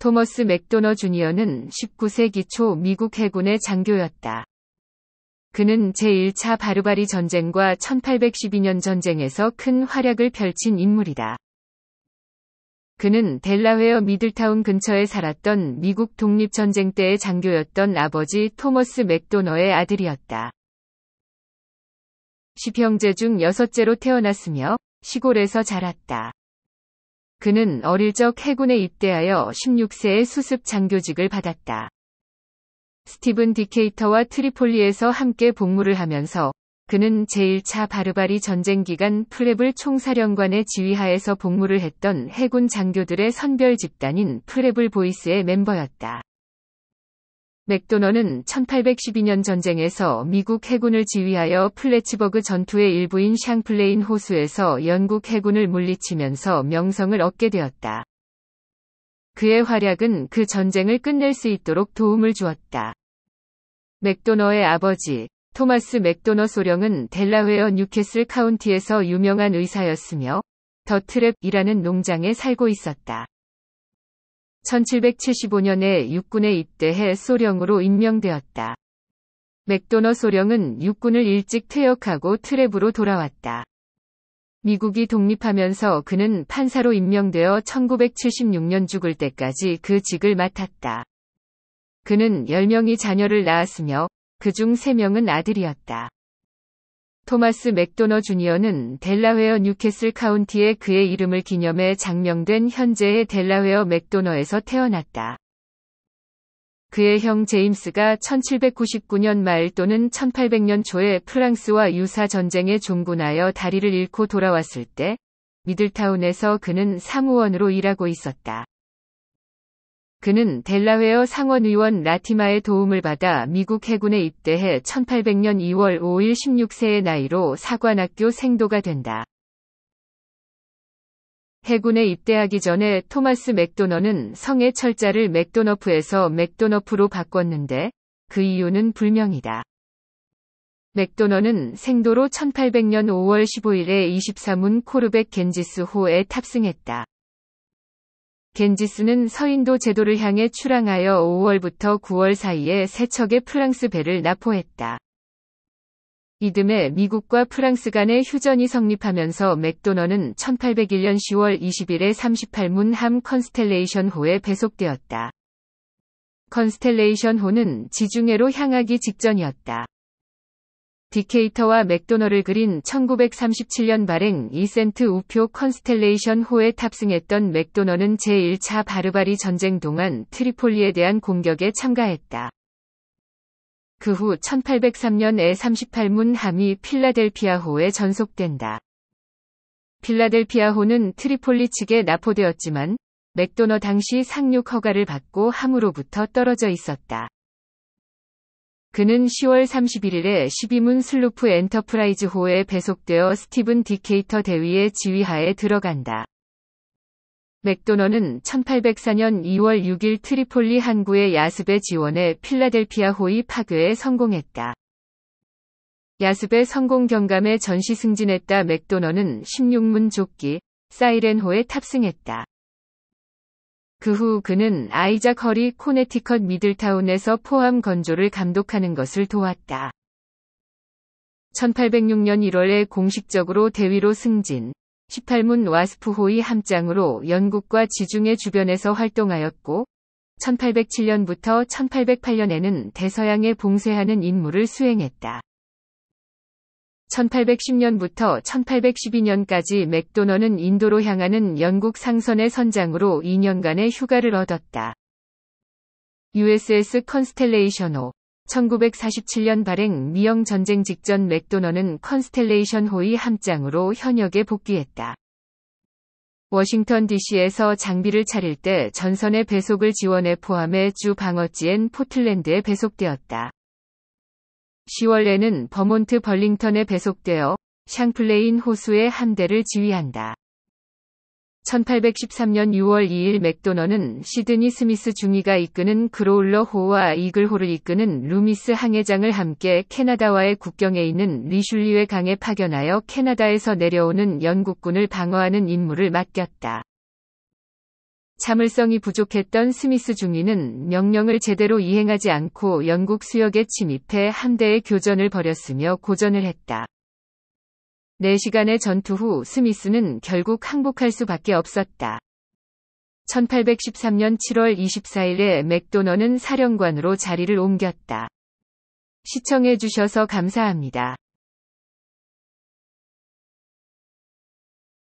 토머스 맥도너 주니어는 19세기 초 미국 해군의 장교였다. 그는 제1차 바르바리 전쟁과 1812년 전쟁에서 큰 활약을 펼친 인물이다. 그는 델라웨어 미들타운 근처에 살았던 미국 독립전쟁 때의 장교였던 아버지 토머스 맥도너의 아들이었다. 10형제 중 여섯째로 태어났으며 시골에서 자랐다. 그는 어릴 적 해군에 입대하여 1 6세의 수습 장교직을 받았다. 스티븐 디케이터와 트리폴리에서 함께 복무를 하면서 그는 제1차 바르바리 전쟁 기간 프레블 총사령관의 지휘하에서 복무를 했던 해군 장교들의 선별 집단인 프레블 보이스의 멤버였다. 맥도너는 1812년 전쟁에서 미국 해군을 지휘하여 플래치버그 전투의 일부인 샹플레인 호수에서 영국 해군을 물리치면서 명성을 얻게 되었다. 그의 활약은 그 전쟁을 끝낼 수 있도록 도움을 주었다. 맥도너의 아버지, 토마스 맥도너 소령은 델라웨어 뉴캐슬 카운티에서 유명한 의사였으며 더트랩이라는 농장에 살고 있었다. 1775년에 육군에 입대해 소령으로 임명되었다. 맥도너 소령은 육군을 일찍 퇴역하고 트랩으로 돌아왔다. 미국이 독립하면서 그는 판사로 임명되어 1976년 죽을 때까지 그 직을 맡았다. 그는 10명의 자녀를 낳았으며 그 중 3명은 아들이었다. 토마스 맥도너 주니어는 델라웨어 뉴캐슬 카운티에 그의 이름을 기념해 장명된 현재의 델라웨어 맥도너에서 태어났다. 그의 형 제임스가 1799년 말 또는 1800년 초에 프랑스와 유사 전쟁에 종군하여 다리를 잃고 돌아왔을 때 미들타운에서 그는 사무원으로 일하고 있었다. 그는 델라웨어 상원의원 라티마의 도움을 받아 미국 해군에 입대해 1800년 2월 5일 16세의 나이로 사관학교 생도가 된다. 해군에 입대하기 전에 토마스 맥도너는 성의 철자를 맥도너프에서 맥도너프로 바꿨는데 그 이유는 불명이다. 맥도너는 생도로 1800년 5월 15일에 24문 코르백 겐지스호에 탑승했다. 겐지스는 서인도 제도를 향해 출항하여 5월부터 9월 사이에 세척의 프랑스 배를 납포했다. 이듬해 미국과 프랑스 간의 휴전이 성립하면서 맥도너는 1801년 10월 20일에 38문 함 컨스텔레이션 호에 배속되었다. 컨스텔레이션 호는 지중해로 향하기 직전이었다. 디케이터와 맥도널을 그린 1937년 발행 이센트 우표 컨스텔레이션 호에 탑승했던 맥도너는 제1차 바르바리 전쟁 동안 트리폴리에 대한 공격에 참가했다. 그 후 1803년에 38문 함이 필라델피아호에 전속된다. 필라델피아호는 트리폴리 측에 납포되었지만 맥도너 당시 상륙 허가를 받고 함으로부터 떨어져 있었다. 그는 10월 31일에 12문 슬루프 엔터프라이즈호에 배속되어 스티븐 디케이터 대위의 지휘하에 들어간다. 맥도너는 1804년 2월 6일 트리폴리 항구의 야습의 지원에 필라델피아 호의 파괴에 성공했다. 야습의 성공 경감에 전시 승진했다 맥도너는 16문 조끼, 사이렌호에 탑승했다. 그후 그는 아이작 허리 코네티컷 미들타운에서 포함 건조를 감독하는 것을 도왔다. 1806년 1월에 공식적으로 대위로 승진, 18문 와스프호이 함장으로 영국과 지중해 주변에서 활동하였고, 1807년부터 1808년에는 대서양에 봉쇄하는 임무를 수행했다. 1810년부터 1812년까지 맥도너는 인도로 향하는 영국 상선의 선장으로 2년간의 휴가를 얻었다. USS 컨스텔레이션호 1947년 발행 미영 전쟁 직전 맥도너는 컨스텔레이션 호의 함장으로 현역에 복귀했다. 워싱턴 DC에서 장비를 차릴 때 전선의 배속을 지원해 포함해 주 방어지엔 포틀랜드에 배속되었다. 1 0월에는 버몬트 벌링턴에 배속되어 샹플레인 호수의 함대를 지휘한다. 1813년 6월 2일 맥도너는 시드니 스미스 중위가 이끄는 그로울러 호와 이글호를 이끄는 루미스 항해장을 함께 캐나다와의 국경에 있는 리슐리웨 강에 파견하여 캐나다에서 내려오는 영국군을 방어하는 임무를 맡겼다. 참을성이 부족했던 스미스 중위는 명령을 제대로 이행하지 않고 영국 수역에 침입해 함대의 교전을 벌였으며 고전을 했다. 4시간의 전투 후 스미스는 결국 항복할 수밖에 없었다. 1813년 7월 24일에 맥도너는 사령관으로 자리를 옮겼다. 시청해주셔서 감사합니다.